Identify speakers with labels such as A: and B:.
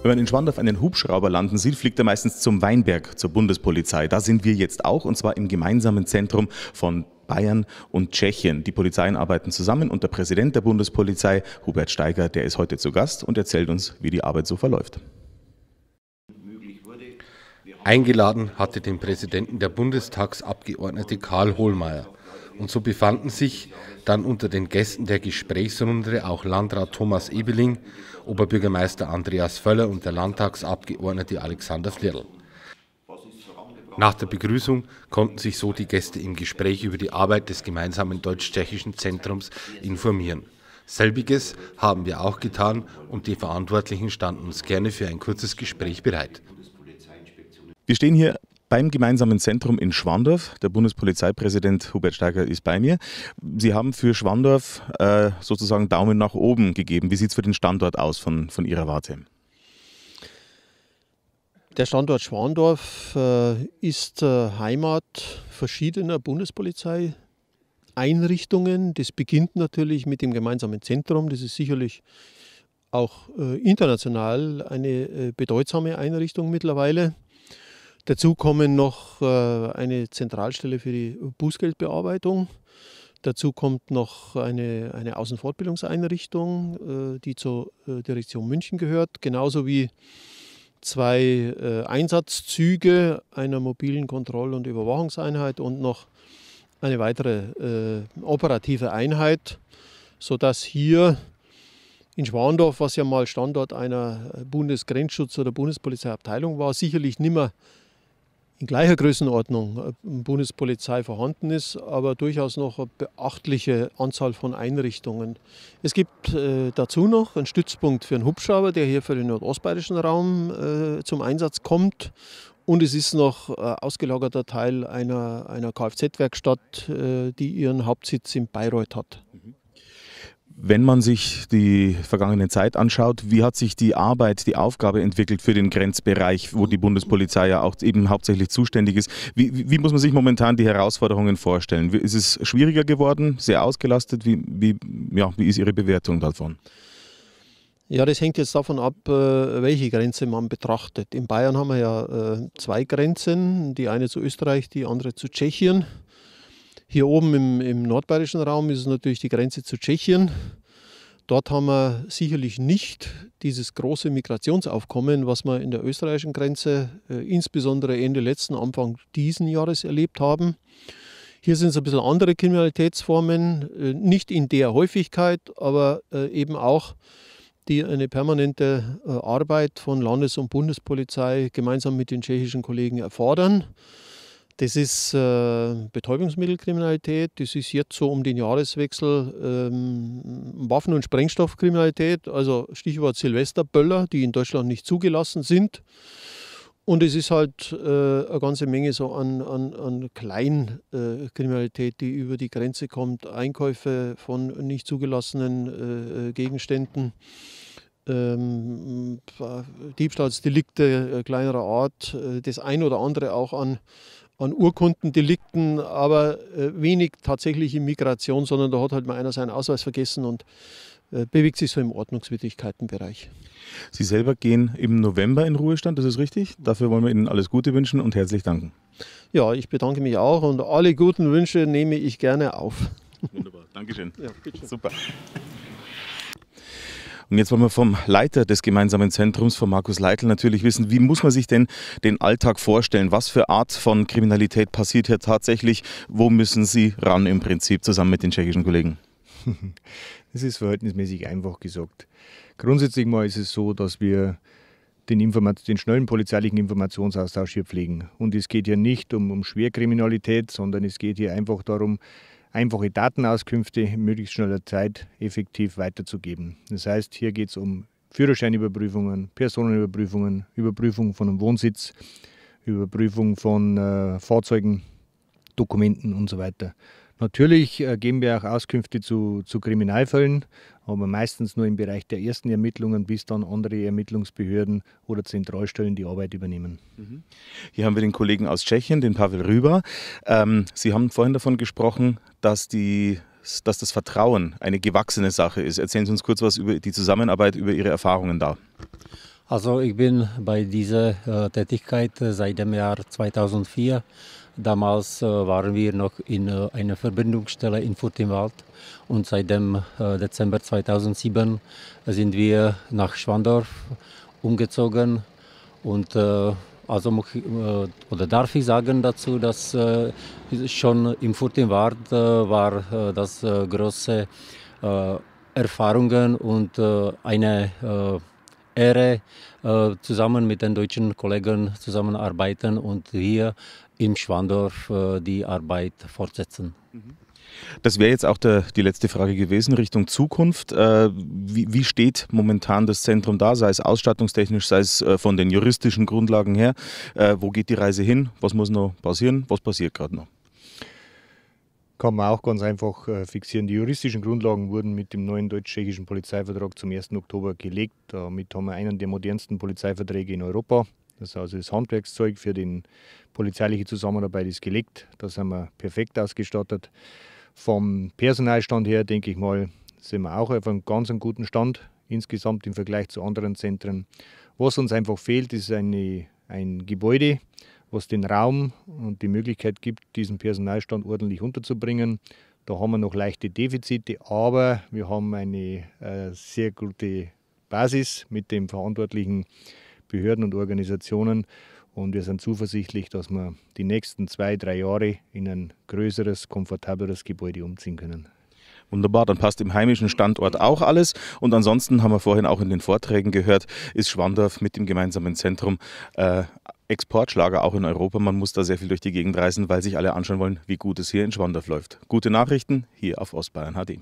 A: Wenn man in Schwandorf einen Hubschrauber landen sieht, fliegt er meistens zum Weinberg, zur Bundespolizei. Da sind wir jetzt auch, und zwar im gemeinsamen Zentrum von Bayern und Tschechien. Die Polizeien arbeiten zusammen und der Präsident der Bundespolizei, Hubert Steiger, der ist heute zu Gast und erzählt uns, wie die Arbeit so verläuft.
B: Eingeladen hatte den Präsidenten der Bundestagsabgeordnete Karl Hohlmeier. Und so befanden sich dann unter den Gästen der Gesprächsrunde auch Landrat Thomas Ebeling, Oberbürgermeister Andreas Völler und der Landtagsabgeordnete Alexander Flirl. Nach der Begrüßung konnten sich so die Gäste im Gespräch über die Arbeit des gemeinsamen deutsch-tschechischen Zentrums informieren. Selbiges haben wir auch getan und die Verantwortlichen standen uns gerne für ein kurzes Gespräch bereit. Wir stehen hier beim gemeinsamen
A: Zentrum in Schwandorf. Der Bundespolizeipräsident Hubert Steiger ist bei mir. Sie haben für Schwandorf äh, sozusagen Daumen nach oben gegeben. Wie sieht es für den Standort aus von, von Ihrer Warte?
C: Der Standort Schwandorf äh, ist äh, Heimat verschiedener Bundespolizeieinrichtungen. Das beginnt natürlich mit dem gemeinsamen Zentrum. Das ist sicherlich auch äh, international eine äh, bedeutsame Einrichtung mittlerweile. Dazu kommen noch äh, eine Zentralstelle für die Bußgeldbearbeitung. Dazu kommt noch eine, eine Außenfortbildungseinrichtung, äh, die zur äh, Direktion München gehört, genauso wie zwei Einsatzzüge einer mobilen Kontroll- und Überwachungseinheit und noch eine weitere operative Einheit, sodass hier in Schwandorf, was ja mal Standort einer Bundesgrenzschutz- oder Bundespolizeiabteilung war, sicherlich nimmer in gleicher Größenordnung äh, Bundespolizei vorhanden ist, aber durchaus noch eine beachtliche Anzahl von Einrichtungen. Es gibt äh, dazu noch einen Stützpunkt für einen Hubschrauber, der hier für den nordostbayerischen Raum äh, zum Einsatz kommt. Und es ist noch äh, ausgelagerter Teil einer, einer Kfz-Werkstatt, die ihren Hauptsitz in Bayreuth hat.
A: Wenn man sich die vergangene Zeit anschaut, wie hat sich die Arbeit, die Aufgabe entwickelt für den Grenzbereich, wo die Bundespolizei ja auch eben hauptsächlich zuständig ist? Wie, wie muss man sich momentan die Herausforderungen vorstellen? Ist es schwieriger geworden, sehr ausgelastet? Wie, wie, ja, wie ist Ihre Bewertung davon?
C: Ja, das hängt jetzt davon ab, äh, welche Grenze man betrachtet. In Bayern haben wir ja äh, zwei Grenzen, die eine zu Österreich, die andere zu Tschechien. Hier oben im, im nordbayerischen Raum ist es natürlich die Grenze zu Tschechien. Dort haben wir sicherlich nicht dieses große Migrationsaufkommen, was wir in der österreichischen Grenze äh, insbesondere Ende letzten, Anfang diesen Jahres erlebt haben. Hier sind es ein bisschen andere Kriminalitätsformen, äh, nicht in der Häufigkeit, aber äh, eben auch die eine permanente äh, Arbeit von Landes- und Bundespolizei gemeinsam mit den tschechischen Kollegen erfordern. Das ist äh, Betäubungsmittelkriminalität, das ist jetzt so um den Jahreswechsel ähm, Waffen- und Sprengstoffkriminalität, also Stichwort Silvesterböller, die in Deutschland nicht zugelassen sind. Und es ist halt äh, eine ganze Menge so an, an, an Kleinkriminalität, äh, die über die Grenze kommt, Einkäufe von nicht zugelassenen äh, äh, Gegenständen. Ähm, Diebstahlsdelikte kleinerer Art, das ein oder andere auch an, an Urkundendelikten, aber äh, wenig tatsächlich in Migration, sondern da hat halt mal einer seinen Ausweis vergessen und äh, bewegt sich so im Ordnungswidrigkeitenbereich.
A: Sie selber gehen im November in Ruhestand, das ist richtig. Dafür wollen wir Ihnen alles Gute wünschen und herzlich danken.
C: Ja, ich bedanke mich auch und alle guten Wünsche nehme ich gerne auf. Wunderbar, Dankeschön.
A: Ja, Super. Und jetzt wollen wir vom Leiter des gemeinsamen Zentrums, von Markus Leitl, natürlich wissen, wie muss man sich denn den Alltag vorstellen? Was für Art von Kriminalität passiert hier tatsächlich? Wo müssen Sie ran im Prinzip zusammen mit den tschechischen Kollegen?
B: Das ist verhältnismäßig einfach gesagt. Grundsätzlich mal ist es so, dass wir den, den schnellen polizeilichen Informationsaustausch hier pflegen. Und es geht hier nicht um, um Schwerkriminalität, sondern es geht hier einfach darum, einfache Datenauskünfte in möglichst schneller Zeit effektiv weiterzugeben. Das heißt, hier geht es um Führerscheinüberprüfungen, Personenüberprüfungen, Überprüfung von einem Wohnsitz, Überprüfung von äh, Fahrzeugen, Dokumenten und so weiter. Natürlich äh, geben wir auch Auskünfte zu, zu Kriminalfällen, aber meistens nur im Bereich der ersten Ermittlungen, bis dann andere Ermittlungsbehörden oder Zentralstellen die Arbeit übernehmen. Mhm.
A: Hier haben wir den Kollegen aus Tschechien, den Pavel Rüber. Ähm, Sie haben vorhin davon gesprochen, dass die dass das Vertrauen eine gewachsene Sache ist. Erzählen Sie uns kurz was über die Zusammenarbeit, über Ihre Erfahrungen da.
C: Also ich bin bei dieser äh, Tätigkeit äh, seit dem Jahr 2004 Damals äh, waren wir noch in äh, einer Verbindungsstelle in Furtimwald und seit dem äh, Dezember 2007 äh, sind wir nach Schwandorf umgezogen und äh, also äh, oder darf ich sagen dazu, dass schon im Furtwängert war das große Erfahrungen und eine Ehre, äh, zusammen mit den deutschen Kollegen zusammenarbeiten und hier im Schwandorf äh, die Arbeit fortsetzen. Mhm.
A: Das wäre jetzt auch der, die letzte Frage gewesen Richtung Zukunft. Äh, wie, wie, steht momentan das Zentrum da, sei es ausstattungstechnisch, sei es von den juristischen Grundlagen her? wo geht die Reise hin? Was muss noch
B: passieren? Was passiert gerade noch? kann man auch ganz einfach äh, fixieren. Die juristischen Grundlagen wurden mit dem neuen deutsch-tschechischen Polizeivertrag zum 1. Oktober gelegt. Äh, damit haben wir einen der modernsten Polizeiverträge in Europa. Das ist also das Handwerkszeug für die polizeiliche Zusammenarbeit ist gelegt. Da sind wir perfekt ausgestattet. Vom Personalstand her, denke ich mal, sind wir auch auf einem ganz guten Stand insgesamt im Vergleich zu anderen Zentren. Was uns einfach fehlt, ist eine, ein Gebäude, was den Raum und die Möglichkeit gibt, diesen Personalstand ordentlich unterzubringen. Da haben wir noch leichte Defizite, aber wir haben eine äh, sehr gute Basis mit den verantwortlichen Behörden und Organisationen und wir sind zuversichtlich, dass wir die nächsten zwei, drei Jahre in ein größeres, komfortableres Gebäude umziehen können. Wunderbar,
A: dann passt im heimischen Standort auch alles. Und ansonsten haben wir vorhin auch in den Vorträgen gehört, ist Schwandorf mit dem gemeinsamen Zentrum äh, Exportschlager auch in Europa. Man muss da sehr viel durch die Gegend reisen, weil sich alle anschauen wollen, wie gut es hier in Schwandorf läuft. Gute Nachrichten hier auf Ostbayern HD.